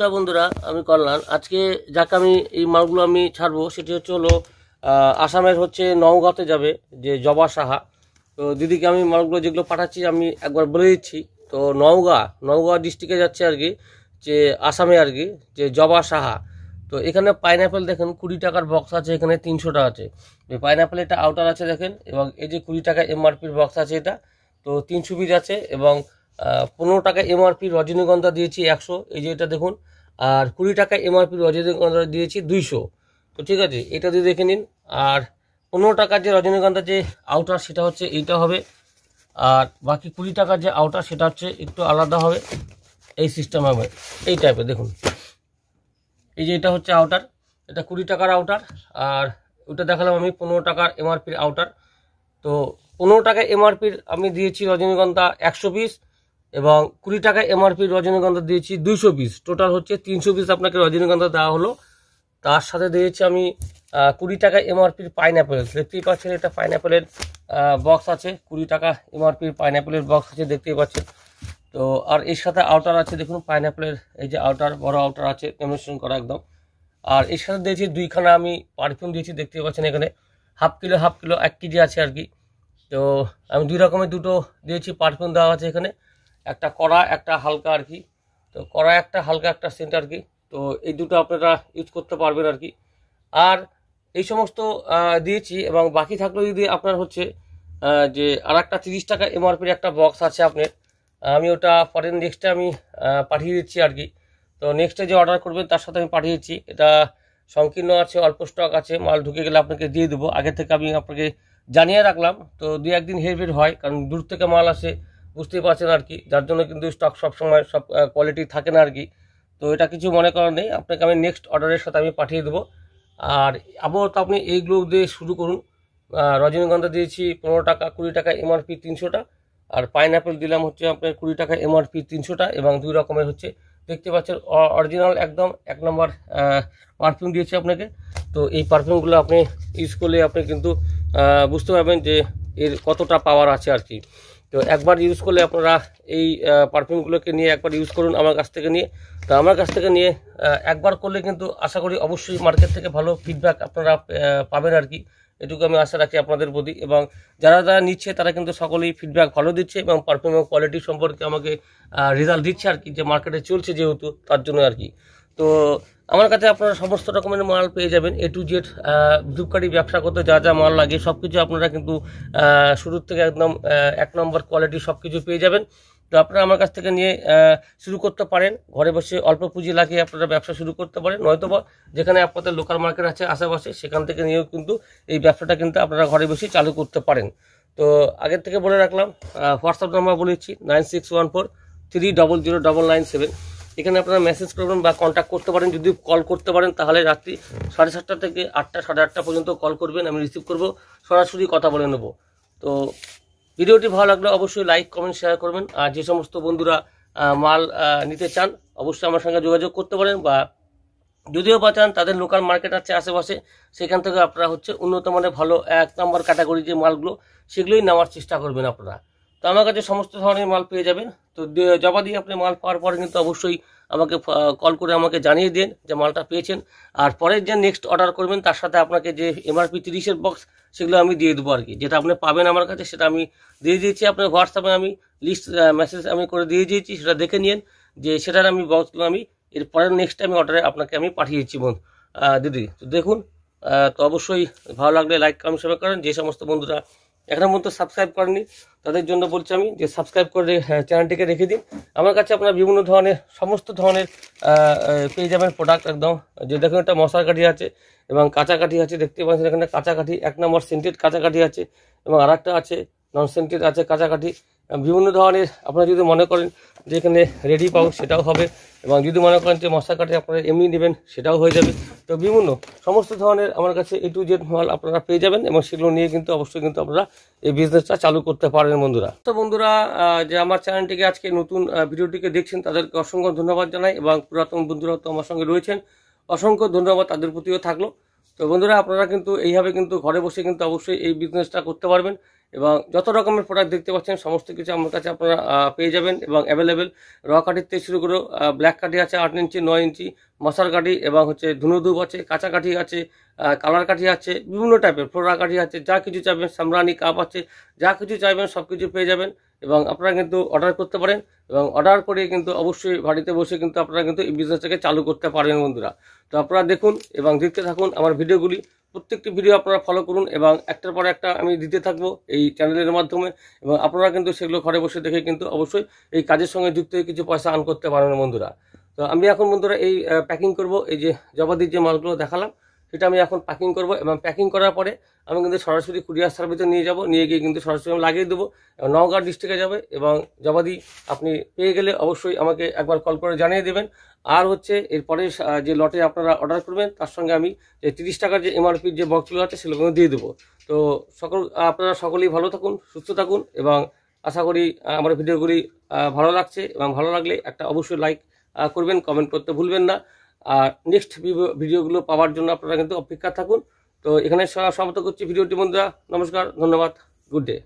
নমস্কার বন্ধুরা আমি কল্যাণ আজকে যাকে আমি এই মালগুলো আমি ছাড়বো সেটি হচ্ছে হলো আসামের হচ্ছে নওগাঁতে যাবে যে জবা সাহা তো দিদিকে আমি মালগুলো যেগুলো পাঠাচ্ছি আমি একবার বলে দিচ্ছি তো নওগাঁ নওগাঁ ডিস্ট্রিক্টে যাচ্ছে আর কি যে আসামে আর কি যে জবা সাহা তো এখানে পাইনঅ্যাপেল দেখেন কুড়ি টাকার বক্স আছে এখানে তিনশো টাকা আছে পাইনঅ্যাপেল এটা আউটার আছে দেখেন এবং এই যে কুড়ি টাকা এমআরপির বক্স আছে এটা তো তিনশো পিস আছে এবং পনেরো টাকা এমআরপি রজনীগন্ধা দিয়েছি একশো এই যে এটা দেখুন আর কুড়ি টাকা এমআরপি রজনীগন্ধা দিয়েছি দুইশো তো ঠিক আছে এটা দিয়ে দেখে নিন আর পনেরো টাকার যে রজনীগন্ধার যে আউটার সেটা হচ্ছে এইটা হবে আর বাকি কুড়ি টাকার যে আউটার সেটা হচ্ছে একটু আলাদা হবে এই সিস্টেম হবে এই টাইপের দেখুন এই যে এটা হচ্ছে আউটার এটা কুড়ি টাকার আউটার আর ওটা দেখালাম আমি পনেরো টাকার এমআরপির আউটার তো পনেরো টাকা এমআরপির আমি দিয়েছি রজনীগন্ধা একশো পিস এবং কুড়ি টাকা এমআরপি রজনীগন্ধা দিয়েছি দুইশো পিস টোটাল হচ্ছে তিনশো পিস আপনাকে রজনীগন্ধা দেওয়া হলো তার সাথে দিয়েছি আমি কুড়ি টাকা এমআরপির পাইনঅ্যাপেল দেখতেই পাচ্ছেন এটা পাইনঅ্যাপেলের বক্স আছে কুড়ি টাকা এমআরপির পাইনঅ্যাপেলের বক্স আছে দেখতেই পাচ্ছেন তো আর এর সাথে আউটার আছে দেখুন পাইনঅ্যাপেলের এই যে আউটার বড় আউটার আছে ডেমোনেশন করা একদম আর এর সাথে দিয়েছি দুইখানা আমি পারফিউম দিয়েছি দেখতেই পাচ্ছেন এখানে হাফ কিলো হাফ কিলো এক কেজি আছে আর কি তো আমি দুই রকমের দুটো দিয়েছি পারফিউম দেওয়া আছে এখানে একটা কড়া একটা হালকা আর কি তো কড়া একটা হালকা একটা সেন্ট আর কি তো এই দুটো আপনারা ইউজ করতে পারবেন আর কি আর এই সমস্ত দিয়েছি এবং বাকি থাকলে যদি আপনার হচ্ছে যে আর একটা তিরিশ টাকা এমআরপির একটা বক্স আছে আপনার আমি ওটা পরের নেক্সটে আমি পাঠিয়ে দিচ্ছি আর কি তো নেক্সটে যে অর্ডার করবেন তার সাথে আমি পাঠিয়েছি এটা সংকীর্ণ আছে অল্প স্টক আছে মাল ঢুকে গেলে আপনাকে দিয়ে দেবো আগে থেকে আমি আপনাকে জানিয়ে রাখলাম তো দু একদিন হেরফের হয় কারণ দূর থেকে মাল আসে বুঝতেই পারছেন আর কি যার জন্য কিন্তু স্টক সবসময় সব কোয়ালিটি থাকে না আর কি তো এটা কিছু মনে করার নেই আপনাকে আমি নেক্সট অর্ডারের সাথে আমি পাঠিয়ে দেবো আর আপাতত আপনি এইগুলো দিয়ে শুরু করুন রজনীগন্ধা দিয়েছি পনেরো টাকা কুড়ি টাকা এমআরপি তিনশোটা আর পাইনঅ্যাপেল দিলাম হচ্ছে আপনার কুড়ি টাকা এমআরপি তিনশোটা এবং দুই রকমের হচ্ছে দেখতে পাচ্ছেন অরিজিনাল একদম এক নম্বর পারফিউম দিয়েছে আপনাকে তো এই পারফিউমগুলো আপনি ইউজ করলে আপনি কিন্তু বুঝতে পারবেন যে এর কতটা পাওয়ার আছে আর কি তো একবার ইউজ করলে আপনারা এই পারফিউমগুলোকে নিয়ে একবার ইউজ করুন আমার কাছ থেকে নিয়ে তো আমার কাছ থেকে নিয়ে একবার করলে কিন্তু আশা করি অবশ্যই মার্কেট থেকে ভালো ফিডব্যাক আপনারা পাবেন আর কি এটুকু আমি আশা রাখি আপনাদের প্রতি এবং যারা যারা নিচ্ছে তারা কিন্তু সকলেই ফিডব্যাক ভালো দিচ্ছে এবং পারফিউমের কোয়ালিটি সম্পর্কে আমাকে রেজাল্ট দিচ্ছে আর কি যে মার্কেটে চলছে যেহেতু তার জন্য আর কি তো আমার কাছে আপনারা সমস্ত রকমের মাল পেয়ে যাবেন এ টু জেড ধূপকারী ব্যবসা করতে যা যা মাল লাগে সব কিছু আপনারা কিন্তু শুরুর থেকে একদম এক নম্বর কোয়ালিটি সব কিছু পেয়ে যাবেন তো আপনারা আমার কাছ থেকে নিয়ে শুরু করতে পারেন ঘরে বসে অল্প পুঁজি লাগিয়ে আপনারা ব্যবসা শুরু করতে পারেন নয়তো বা যেখানে আপনাদের লোকাল মার্কেট আছে আশেপাশে সেখান থেকে নিয়েও কিন্তু এই ব্যবসাটা কিন্তু আপনারা ঘরে বসে চালু করতে পারেন তো আগের থেকে বলে রাখলাম হোয়াটসঅ্যাপ নাম্বার বলেছি nine six one four three double zero double nine seven এখানে আপনারা মেসেজ করবেন বা কন্ট্যাক্ট করতে পারেন যদি কল করতে পারেন তাহলে রাত্রি সাড়ে সাতটা থেকে আটটা সাড়ে আটটা পর্যন্ত কল করবেন আমি রিসিভ করব সরাসরি কথা বলে নেব তো ভিডিওটি ভালো লাগলে অবশ্যই লাইক কমেন্ট শেয়ার করবেন আর যে সমস্ত বন্ধুরা মাল নিতে চান অবশ্যই আমার সঙ্গে যোগাযোগ করতে পারেন বা যদিও বা চান তাদের লোকাল মার্কেট আছে আশেপাশে সেখান থেকে আপনারা হচ্ছে উন্নত মানের ভালো এক নম্বর ক্যাটাগরি যে মালগুলো সেগুলোই নেওয়ার চেষ্টা করবেন আপনারা তো আমার কাছে সমস্ত ধরনের মাল পেয়ে যাবেন তো জবা দিয়ে আপনি মাল পাওয়ার পরে কিন্তু অবশ্যই আমাকে কল করে আমাকে জানিয়ে দিন যে মালটা পেয়েছেন আর পরের যে নেক্সট অর্ডার করবেন তার সাথে আপনাকে যে এমআরপি তিরিশের বক্স সেগুলো আমি দিয়ে দেবো আর কি যেটা আপনি পাবেন আমার কাছে সেটা আমি দিয়ে দিয়েছি আপনার হোয়াটসঅ্যাপে আমি লিস্ট মেসেজ আমি করে দিয়ে দিয়েছি সেটা দেখে নিন যে সেটার আমি বক্সগুলো আমি এর পরের নেক্সট আমি অর্ডারে আপনাকে আমি পাঠিয়েছি বোন দিদি তো দেখুন তো অবশ্যই ভালো লাগলে লাইক কমেন্ট সবাই করেন যে সমস্ত বন্ধুরা এখনো পর্যন্ত সাবস্ক্রাইব করেনি তাদের জন্য বলছি আমি যে সাবস্ক্রাইব করে চ্যানেলটিকে রেখে দিন আমার কাছে আপনারা বিভিন্ন ধরনের সমস্ত ধরনের পেয়ে যাবেন প্রোডাক্ট একদম যে দেখুন একটা মশার কাঠি আছে এবং কাঁচাকাঠি আছে দেখতে পাচ্ছেন এখানে কাঠি এক নম্বর কাঁচা কাঠি আছে এবং আর আছে নন সেন্টেড আছে কাঁচাকাঠি বিভিন্ন ধরনের আপনারা যদি মনে করেন যে এখানে রেডি পাও সেটাও হবে এবং যদি মনে করেন যে মশা কাটে আপনারা এমনি নেবেন সেটাও হয়ে যাবে তো বিভিন্ন সমস্ত ধরনের আমার কাছে এ টু জেড মাল আপনারা পেয়ে যাবেন এবং সেগুলো নিয়ে কিন্তু অবশ্যই কিন্তু আপনারা এই বিজনেসটা চালু করতে পারেন বন্ধুরা তো বন্ধুরা যে আমার চ্যানেলটিকে আজকে নতুন ভিডিওটিকে দেখছেন তাদেরকে অসংখ্য ধন্যবাদ জানাই এবং পুরাতন বন্ধুরা তো আমার সঙ্গে রয়েছেন অসংখ্য ধন্যবাদ তাদের প্রতিও থাকলো তো বন্ধুরা আপনারা কিন্তু এইভাবে কিন্তু ঘরে বসে কিন্তু অবশ্যই এই বিজনেসটা করতে পারবেন এবং যত রকমের প্রোডাক্ট দেখতে পাচ্ছেন সমস্ত কিছু আমার কাছে আপনারা পেয়ে যাবেন এবং অ্যাভেলেবেল র কাঠির থেকে শুরু করে ব্ল্যাক কাঠি আছে আট ইঞ্চি নয় ইঞ্চি মশার কাঠি এবং হচ্ছে ধুনুধুপ আছে কাঁচা কাঠি আছে কালার কাঠি আছে বিভিন্ন টাইপের ফ্লোরা কাঠি আছে যা কিছু চাইবেন সামরানি কাপ আছে যা কিছু চাইবেন সব কিছু পেয়ে যাবেন এবং আপনারা কিন্তু অর্ডার করতে পারেন এবং অর্ডার করে কিন্তু অবশ্যই বাড়িতে বসে কিন্তু আপনারা কিন্তু এই বিজনেসটাকে চালু করতে পারবেন বন্ধুরা তো আপনারা দেখুন এবং দেখতে থাকুন আমার ভিডিওগুলি প্রত্যেকটি ভিডিও আপনারা ফলো করুন এবং একটার পর একটা আমি দিতে থাকবো এই চ্যানেলের মাধ্যমে এবং আপনারা কিন্তু সেগুলো ঘরে বসে দেখে কিন্তু অবশ্যই এই কাজের সঙ্গে যুক্ত হয়ে কিছু পয়সা আর্ন করতে পারেন বন্ধুরা তো আমি এখন বন্ধুরা এই প্যাকিং করব এই যে জবাদির যে মালগুলো দেখালাম সেটা আমি এখন প্যাকিং করব এবং প্যাকিং করার পরে আমি কিন্তু সরাসরি কুরিয়ার সার্ভিসে নিয়ে যাব নিয়ে গিয়ে কিন্তু সরাসরি আমি লাগিয়ে দেবো এবং নওগাঁ ডিস্ট্রিক্টে যাবে এবং জবাদি আপনি পেয়ে গেলে অবশ্যই আমাকে একবার কল করে জানিয়ে দেবেন আর হচ্ছে এরপরে যে লটে আপনারা অর্ডার করবেন তার সঙ্গে আমি যে তিরিশ টাকার যে এমআরপির যে বক্সগুলো আছে সেগুলো কিন্তু দিয়ে দেবো তো সকল আপনারা সকলেই ভালো থাকুন সুস্থ থাকুন এবং আশা করি আমার ভিডিওগুলি ভালো লাগছে এবং ভালো লাগলে একটা অবশ্যই লাইক করবেন কমেন্ট করতে ভুলবেন না আর নেক্সট ভিডিওগুলো পাওয়ার জন্য আপনারা কিন্তু অপেক্ষা থাকুন তো এখানে সমাপ্ত করছি ভিডিওটি বন্ধুরা নমস্কার ধন্যবাদ গুড ডে